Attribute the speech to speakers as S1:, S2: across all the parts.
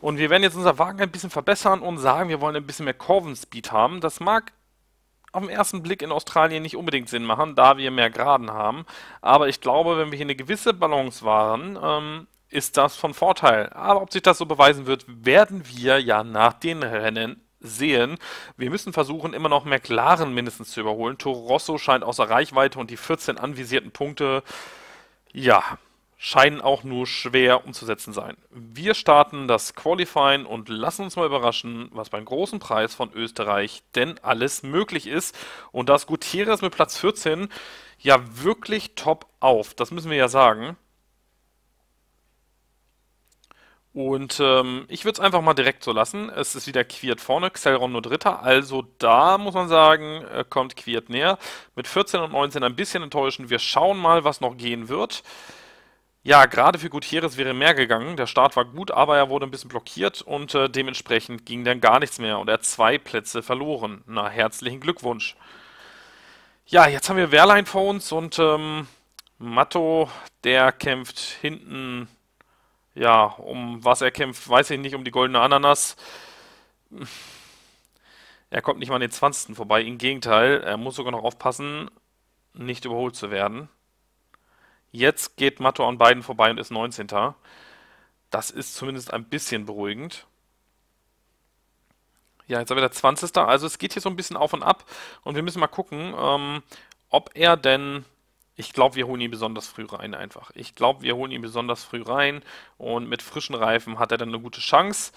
S1: Und wir werden jetzt unser Wagen ein bisschen verbessern und sagen, wir wollen ein bisschen mehr Kurvenspeed haben. Das mag auf den ersten Blick in Australien nicht unbedingt Sinn machen, da wir mehr Geraden haben. Aber ich glaube, wenn wir hier eine gewisse Balance wahren, ähm, ist das von Vorteil. Aber ob sich das so beweisen wird, werden wir ja nach den Rennen sehen. Wir müssen versuchen, immer noch McLaren mindestens zu überholen. Toro Rosso scheint außer Reichweite und die 14 anvisierten Punkte, ja, scheinen auch nur schwer umzusetzen sein. Wir starten das Qualifying und lassen uns mal überraschen, was beim großen Preis von Österreich denn alles möglich ist. Und das Gutierrez mit Platz 14 ja wirklich top auf, das müssen wir ja sagen. Und ähm, ich würde es einfach mal direkt so lassen. Es ist wieder Quiert vorne, Xelron nur Dritter. Also da muss man sagen, äh, kommt Quiert näher. Mit 14 und 19 ein bisschen enttäuschen. Wir schauen mal, was noch gehen wird. Ja, gerade für Gutierrez wäre mehr gegangen. Der Start war gut, aber er wurde ein bisschen blockiert und äh, dementsprechend ging dann gar nichts mehr und er hat zwei Plätze verloren. Na, herzlichen Glückwunsch. Ja, jetzt haben wir Wehrlein vor uns und ähm, Matto, der kämpft hinten, ja, um was er kämpft, weiß ich nicht, um die goldene Ananas. Er kommt nicht mal an den 20. vorbei, im Gegenteil, er muss sogar noch aufpassen, nicht überholt zu werden. Jetzt geht Matto an beiden vorbei und ist 19. Das ist zumindest ein bisschen beruhigend. Ja, jetzt haben wir der 20. Also es geht hier so ein bisschen auf und ab. Und wir müssen mal gucken, ähm, ob er denn... Ich glaube, wir holen ihn besonders früh rein einfach. Ich glaube, wir holen ihn besonders früh rein. Und mit frischen Reifen hat er dann eine gute Chance,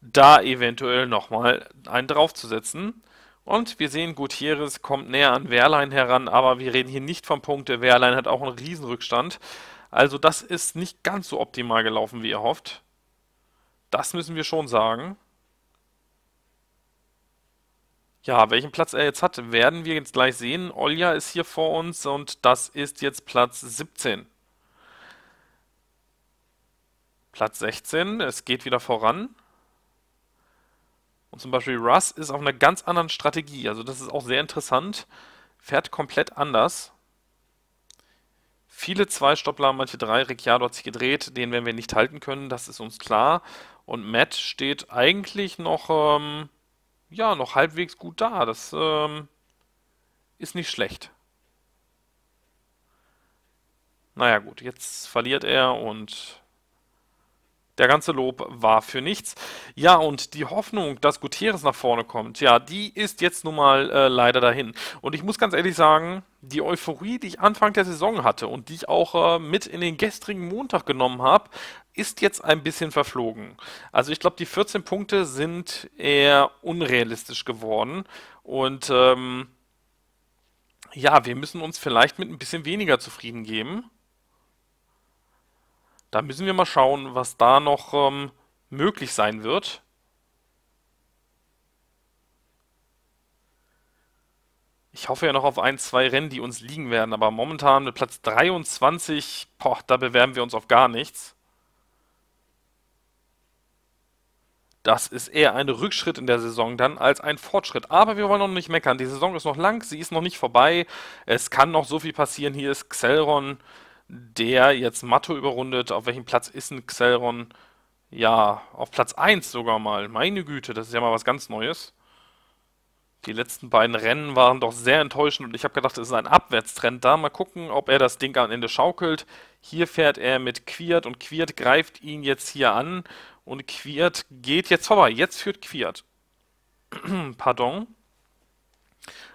S1: da eventuell nochmal einen draufzusetzen. Und wir sehen, Gutierrez kommt näher an Wehrlein heran, aber wir reden hier nicht vom Punkte. Wehrlein hat auch einen Riesenrückstand. Also das ist nicht ganz so optimal gelaufen, wie ihr hofft. Das müssen wir schon sagen. Ja, welchen Platz er jetzt hat, werden wir jetzt gleich sehen. Olja ist hier vor uns und das ist jetzt Platz 17. Platz 16, es geht wieder voran. Und zum Beispiel Russ ist auf einer ganz anderen Strategie. Also das ist auch sehr interessant. Fährt komplett anders. Viele zwei Stoppler, manche drei. Ricciardo hat sich gedreht. Den werden wir nicht halten können. Das ist uns klar. Und Matt steht eigentlich noch, ähm, ja, noch halbwegs gut da. Das ähm, ist nicht schlecht. Naja gut, jetzt verliert er und der ganze Lob war für nichts. Ja, und die Hoffnung, dass Gutierrez nach vorne kommt, ja, die ist jetzt nun mal äh, leider dahin. Und ich muss ganz ehrlich sagen, die Euphorie, die ich Anfang der Saison hatte und die ich auch äh, mit in den gestrigen Montag genommen habe, ist jetzt ein bisschen verflogen. Also ich glaube, die 14 Punkte sind eher unrealistisch geworden. Und ähm, ja, wir müssen uns vielleicht mit ein bisschen weniger zufrieden geben. Da müssen wir mal schauen, was da noch ähm, möglich sein wird. Ich hoffe ja noch auf ein, zwei Rennen, die uns liegen werden, aber momentan mit Platz 23, boah, da bewerben wir uns auf gar nichts. Das ist eher ein Rückschritt in der Saison dann als ein Fortschritt. Aber wir wollen noch nicht meckern. Die Saison ist noch lang, sie ist noch nicht vorbei. Es kann noch so viel passieren. Hier ist Xelron der jetzt Matto überrundet. Auf welchem Platz ist ein Xelron? Ja, auf Platz 1 sogar mal. Meine Güte, das ist ja mal was ganz Neues. Die letzten beiden Rennen waren doch sehr enttäuschend und ich habe gedacht, es ist ein Abwärtstrend da. Mal gucken, ob er das Ding am Ende schaukelt. Hier fährt er mit Quiert und Quiert greift ihn jetzt hier an und Quiert geht jetzt vorbei. Jetzt führt Quiert. Pardon.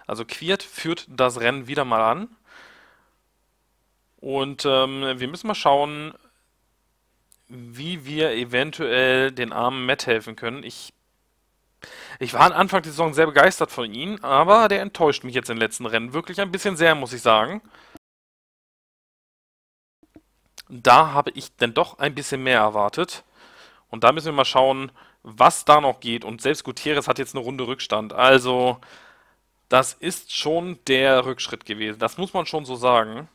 S1: Also Quiert führt das Rennen wieder mal an. Und ähm, wir müssen mal schauen, wie wir eventuell den armen Matt helfen können. Ich, ich war am Anfang der Saison sehr begeistert von ihm, aber der enttäuscht mich jetzt in den letzten Rennen wirklich ein bisschen sehr, muss ich sagen. Da habe ich denn doch ein bisschen mehr erwartet. Und da müssen wir mal schauen, was da noch geht. Und selbst Gutierrez hat jetzt eine Runde Rückstand. Also, das ist schon der Rückschritt gewesen. Das muss man schon so sagen.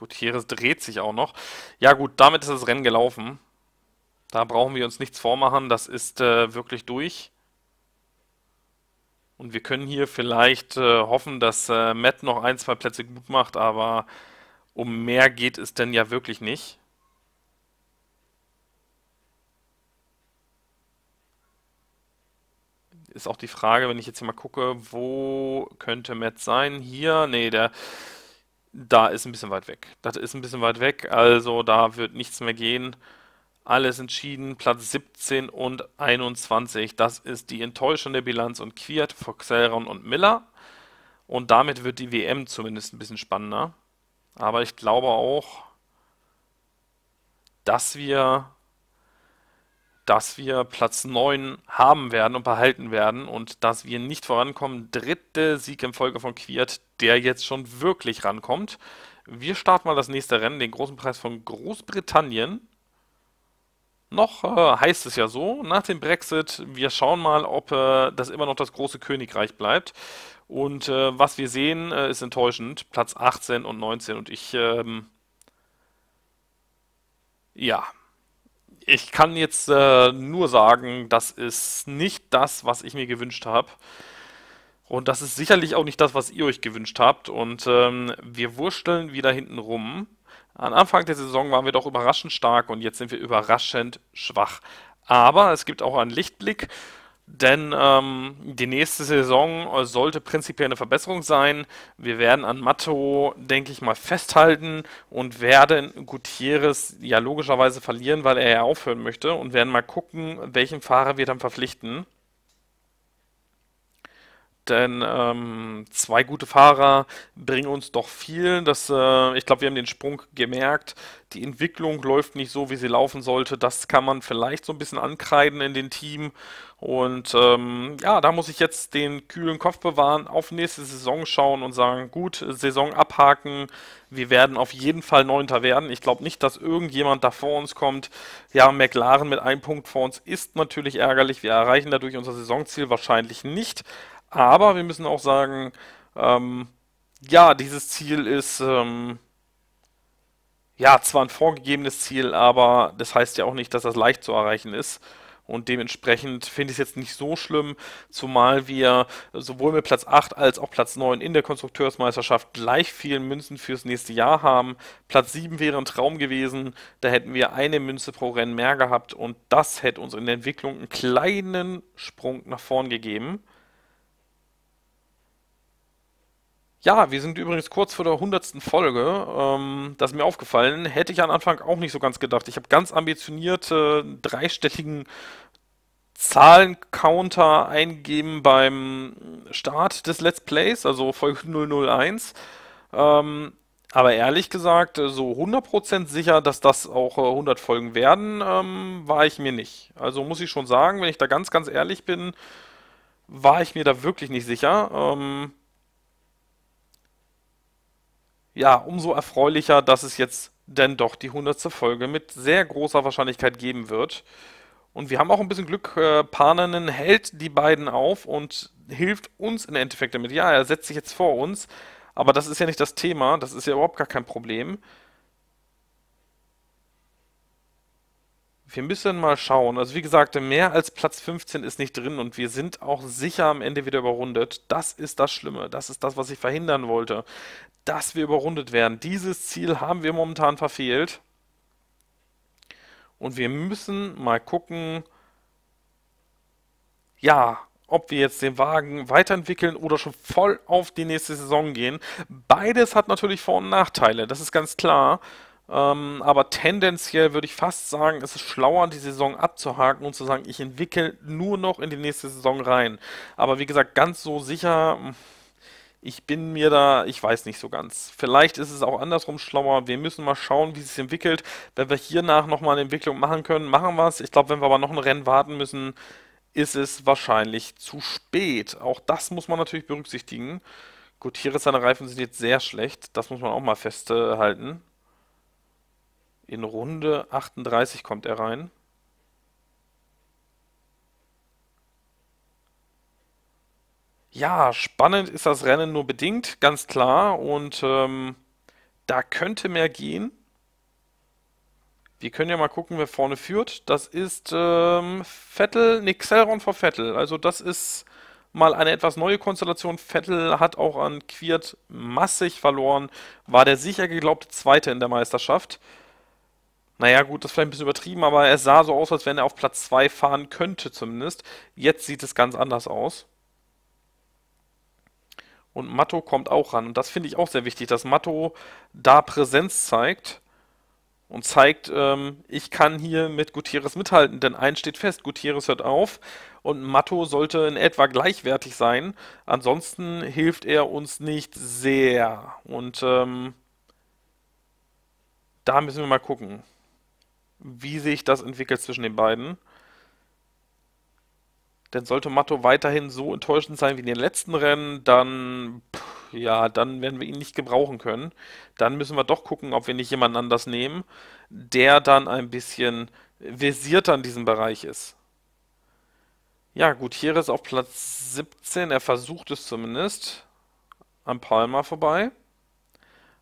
S1: Gutierrez dreht sich auch noch. Ja gut, damit ist das Rennen gelaufen. Da brauchen wir uns nichts vormachen. Das ist äh, wirklich durch. Und wir können hier vielleicht äh, hoffen, dass äh, Matt noch ein, zwei Plätze gut macht, aber um mehr geht es denn ja wirklich nicht. Ist auch die Frage, wenn ich jetzt hier mal gucke, wo könnte Matt sein? Hier, nee, der da ist ein bisschen weit weg. Das ist ein bisschen weit weg, also da wird nichts mehr gehen. Alles entschieden, Platz 17 und 21. Das ist die enttäuschende Bilanz und Quiert, Foxelron und Miller. Und damit wird die WM zumindest ein bisschen spannender. Aber ich glaube auch, dass wir dass wir Platz 9 haben werden und behalten werden und dass wir nicht vorankommen. Dritte Sieg in Folge von Quiert, der jetzt schon wirklich rankommt. Wir starten mal das nächste Rennen, den großen Preis von Großbritannien. Noch äh, heißt es ja so, nach dem Brexit, wir schauen mal, ob äh, das immer noch das große Königreich bleibt. Und äh, was wir sehen, äh, ist enttäuschend. Platz 18 und 19 und ich, ähm, ja, ich kann jetzt äh, nur sagen, das ist nicht das, was ich mir gewünscht habe. Und das ist sicherlich auch nicht das, was ihr euch gewünscht habt. Und ähm, wir wursteln wieder hinten rum. An Anfang der Saison waren wir doch überraschend stark und jetzt sind wir überraschend schwach. Aber es gibt auch einen Lichtblick. Denn ähm, die nächste Saison sollte prinzipiell eine Verbesserung sein. Wir werden an Matto, denke ich mal, festhalten und werden Gutierrez ja logischerweise verlieren, weil er ja aufhören möchte und werden mal gucken, welchen Fahrer wir dann verpflichten. Denn ähm, zwei gute Fahrer bringen uns doch viel. Das, äh, ich glaube, wir haben den Sprung gemerkt. Die Entwicklung läuft nicht so, wie sie laufen sollte. Das kann man vielleicht so ein bisschen ankreiden in den Team. Und ähm, ja, da muss ich jetzt den kühlen Kopf bewahren, auf nächste Saison schauen und sagen, gut, Saison abhaken. Wir werden auf jeden Fall Neunter werden. Ich glaube nicht, dass irgendjemand da vor uns kommt. Ja, McLaren mit einem Punkt vor uns ist natürlich ärgerlich. Wir erreichen dadurch unser Saisonziel wahrscheinlich nicht. Aber wir müssen auch sagen, ähm, ja, dieses Ziel ist ähm, ja zwar ein vorgegebenes Ziel, aber das heißt ja auch nicht, dass das leicht zu erreichen ist. Und dementsprechend finde ich es jetzt nicht so schlimm, zumal wir sowohl mit Platz 8 als auch Platz 9 in der Konstrukteursmeisterschaft gleich viel Münzen fürs nächste Jahr haben. Platz 7 wäre ein Traum gewesen, da hätten wir eine Münze pro Rennen mehr gehabt und das hätte uns in der Entwicklung einen kleinen Sprung nach vorn gegeben. Ja, wir sind übrigens kurz vor der 100. Folge. Ähm, das ist mir aufgefallen. Hätte ich am Anfang auch nicht so ganz gedacht. Ich habe ganz ambitioniert äh, dreistelligen Zahlencounter eingegeben beim Start des Let's Plays, also Folge 001. Ähm, aber ehrlich gesagt, so 100% sicher, dass das auch 100 äh, Folgen werden, ähm, war ich mir nicht. Also muss ich schon sagen, wenn ich da ganz, ganz ehrlich bin, war ich mir da wirklich nicht sicher. Ähm, ja, umso erfreulicher, dass es jetzt denn doch die 100. Folge mit sehr großer Wahrscheinlichkeit geben wird. Und wir haben auch ein bisschen Glück. Äh, Paananen hält die beiden auf und hilft uns im Endeffekt damit. Ja, er setzt sich jetzt vor uns, aber das ist ja nicht das Thema. Das ist ja überhaupt gar kein Problem. Wir müssen mal schauen. Also wie gesagt, mehr als Platz 15 ist nicht drin und wir sind auch sicher am Ende wieder überrundet. Das ist das Schlimme. Das ist das, was ich verhindern wollte, dass wir überrundet werden. Dieses Ziel haben wir momentan verfehlt. Und wir müssen mal gucken, ja, ob wir jetzt den Wagen weiterentwickeln oder schon voll auf die nächste Saison gehen. Beides hat natürlich Vor- und Nachteile, das ist ganz klar. Ähm, aber tendenziell würde ich fast sagen, es ist schlauer, die Saison abzuhaken und zu sagen, ich entwickle nur noch in die nächste Saison rein. Aber wie gesagt, ganz so sicher. Ich bin mir da, ich weiß nicht so ganz. Vielleicht ist es auch andersrum schlauer. Wir müssen mal schauen, wie es sich entwickelt. Wenn wir hiernach nochmal eine Entwicklung machen können, machen wir es. Ich glaube, wenn wir aber noch ein Rennen warten müssen, ist es wahrscheinlich zu spät. Auch das muss man natürlich berücksichtigen. Gut, hier ist seine Reifen sind jetzt sehr schlecht. Das muss man auch mal festhalten. In Runde 38 kommt er rein. Ja, spannend ist das Rennen nur bedingt, ganz klar. Und ähm, da könnte mehr gehen. Wir können ja mal gucken, wer vorne führt. Das ist ähm, Vettel, Nixelron vor Vettel. Also das ist mal eine etwas neue Konstellation. Vettel hat auch an Quiert massig verloren, war der sicher geglaubte Zweite in der Meisterschaft. Naja, gut, das ist vielleicht ein bisschen übertrieben, aber er sah so aus, als wenn er auf Platz 2 fahren könnte zumindest. Jetzt sieht es ganz anders aus. Und Matto kommt auch ran. Und das finde ich auch sehr wichtig, dass Matto da Präsenz zeigt und zeigt, ähm, ich kann hier mit Gutierrez mithalten, denn eins steht fest, Gutierrez hört auf und Matto sollte in etwa gleichwertig sein, ansonsten hilft er uns nicht sehr und ähm, da müssen wir mal gucken wie sich das entwickelt zwischen den beiden. Denn sollte Matto weiterhin so enttäuschend sein wie in den letzten Rennen, dann, pff, ja, dann werden wir ihn nicht gebrauchen können. Dann müssen wir doch gucken, ob wir nicht jemanden anders nehmen, der dann ein bisschen versierter in diesem Bereich ist. Ja, gut, hier ist auf Platz 17. Er versucht es zumindest. Am Palma vorbei.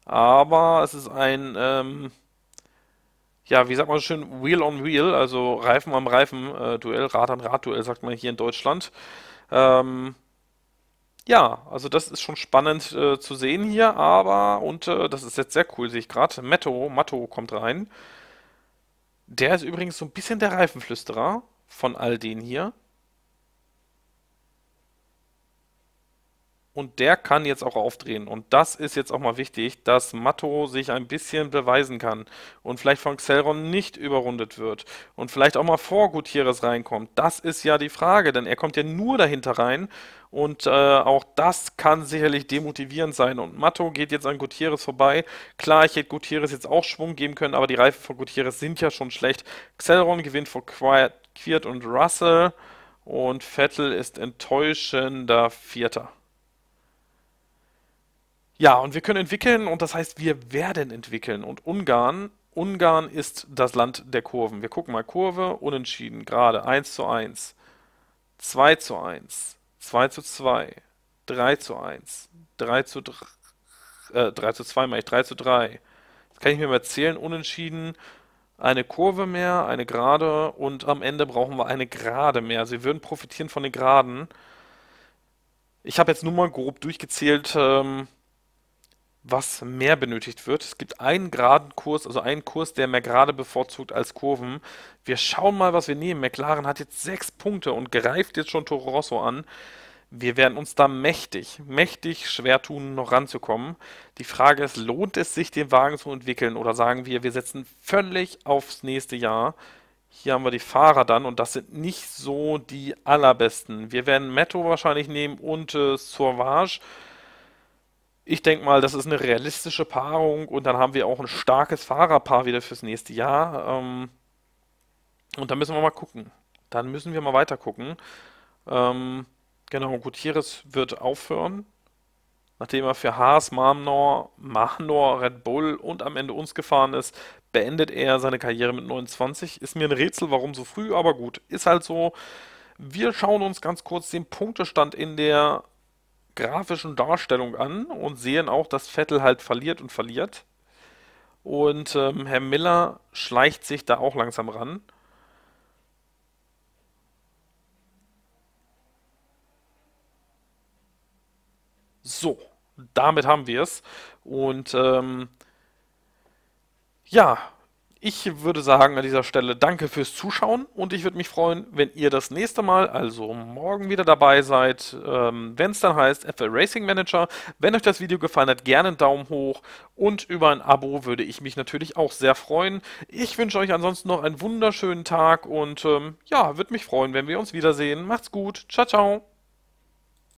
S1: Aber es ist ein ähm, ja, wie sagt man so schön, Wheel on Wheel, also Reifen am Reifen-Duell, äh, Rad an Rad-Duell, sagt man hier in Deutschland. Ähm, ja, also das ist schon spannend äh, zu sehen hier, aber, und äh, das ist jetzt sehr cool, sehe ich gerade, Matto, Matto kommt rein. Der ist übrigens so ein bisschen der Reifenflüsterer von all denen hier. und der kann jetzt auch aufdrehen. Und das ist jetzt auch mal wichtig, dass Matto sich ein bisschen beweisen kann und vielleicht von Xelron nicht überrundet wird und vielleicht auch mal vor Gutierrez reinkommt. Das ist ja die Frage, denn er kommt ja nur dahinter rein und äh, auch das kann sicherlich demotivierend sein. Und Matto geht jetzt an Gutierrez vorbei. Klar, ich hätte Gutierrez jetzt auch Schwung geben können, aber die Reifen von Gutierrez sind ja schon schlecht. Xelron gewinnt vor Quiet, Quiert und Russell. Und Vettel ist enttäuschender Vierter. Ja, und wir können entwickeln und das heißt, wir werden entwickeln. Und Ungarn, Ungarn ist das Land der Kurven. Wir gucken mal Kurve, unentschieden, gerade 1 zu 1, 2 zu 1, 2 zu 2, 3 zu 1, 3 zu 3, äh, 3 zu 2 mache ich, 3 zu 3. Jetzt kann ich mir mal zählen, unentschieden, eine Kurve mehr, eine Gerade und am Ende brauchen wir eine Gerade mehr. Also wir würden profitieren von den Geraden. Ich habe jetzt nur mal grob durchgezählt, ähm, was mehr benötigt wird. Es gibt einen geraden Kurs, also einen Kurs, der mehr gerade bevorzugt als Kurven. Wir schauen mal, was wir nehmen. McLaren hat jetzt sechs Punkte und greift jetzt schon Toro Rosso an. Wir werden uns da mächtig, mächtig schwer tun, noch ranzukommen. Die Frage ist, lohnt es sich, den Wagen zu entwickeln oder sagen wir, wir setzen völlig aufs nächste Jahr? Hier haben wir die Fahrer dann und das sind nicht so die allerbesten. Wir werden Metto wahrscheinlich nehmen und äh, Sauvage ich denke mal, das ist eine realistische Paarung und dann haben wir auch ein starkes Fahrerpaar wieder fürs nächste Jahr. Ähm, und dann müssen wir mal gucken. Dann müssen wir mal weiter gucken. Ähm, genau, Gutierrez wird aufhören, nachdem er für Haas, Marmnor, Mahnor, Red Bull und am Ende uns gefahren ist, beendet er seine Karriere mit 29. Ist mir ein Rätsel, warum so früh, aber gut, ist halt so. Wir schauen uns ganz kurz den Punktestand in der grafischen Darstellung an und sehen auch, dass Vettel halt verliert und verliert. Und ähm, Herr Miller schleicht sich da auch langsam ran. So, damit haben wir es. Und ähm, ja, ich würde sagen an dieser Stelle danke fürs Zuschauen und ich würde mich freuen, wenn ihr das nächste Mal, also morgen wieder dabei seid, ähm, wenn es dann heißt FL Racing Manager. Wenn euch das Video gefallen hat, gerne einen Daumen hoch und über ein Abo würde ich mich natürlich auch sehr freuen. Ich wünsche euch ansonsten noch einen wunderschönen Tag und ähm, ja, würde mich freuen, wenn wir uns wiedersehen. Macht's gut, ciao, ciao.